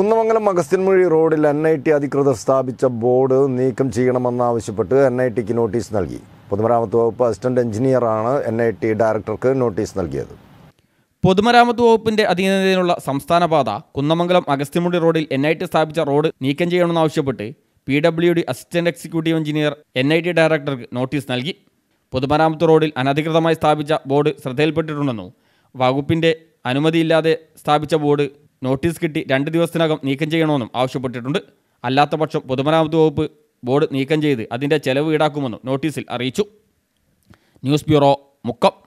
കുന്നമംഗലം അഗസ്ത്യൻമുഴി റോഡിൽ N I T അധികൃതർ സ്ഥാപിച്ച ബോർഡ് നീക്കം ചെയ്യണമെന്നാവശ്യപ്പെട്ട് എൻ ഐ ടിക്ക് നോട്ടീസ് നൽകി പൊതുമരാമത്ത് വകുപ്പ് അസിസ്റ്റന്റ് എഞ്ചിനീയറാണ് എൻ ഐ ടി ഡയറക്ടർക്ക് നോട്ടീസ് നൽകിയത് പൊതുമരാമത്ത് വകുപ്പിന്റെ അധീനതയിലുള്ള സംസ്ഥാന പാത കുന്നമംഗലം അഗസ്ത്യമുടി റോഡിൽ എൻ ഐ ടി സ്ഥാപിച്ച റോഡ് നീക്കം ചെയ്യണമെന്നാവശ്യപ്പെട്ട് P W D assistant executive engineer N I T ഡയറക്ടർക്ക് നോട്ടീസ് നൽകി പൊതുമരാമത്ത് റോഡിൽ അനധികൃതമായി സ്ഥാപിച്ച ബോർഡ് ശ്രദ്ധയിൽപ്പെട്ടിട്ടുണ്ടെന്നും വകുപ്പിന്റെ അനുമതിയില്ലാതെ സ്ഥാപിച്ച ബോർഡ് നോട്ടീസ് കിട്ടി രണ്ട് ദിവസത്തിനകം നീക്കം ചെയ്യണമെന്നും ആവശ്യപ്പെട്ടിട്ടുണ്ട് അല്ലാത്ത പക്ഷം പൊതുമരാമത്ത് വകുപ്പ് ബോർഡ് നീക്കം ചെയ്ത് അതിൻ്റെ ചെലവ് ഈടാക്കുമെന്നും നോട്ടീസിൽ അറിയിച്ചു ന്യൂസ് ബ്യൂറോ മുക്കം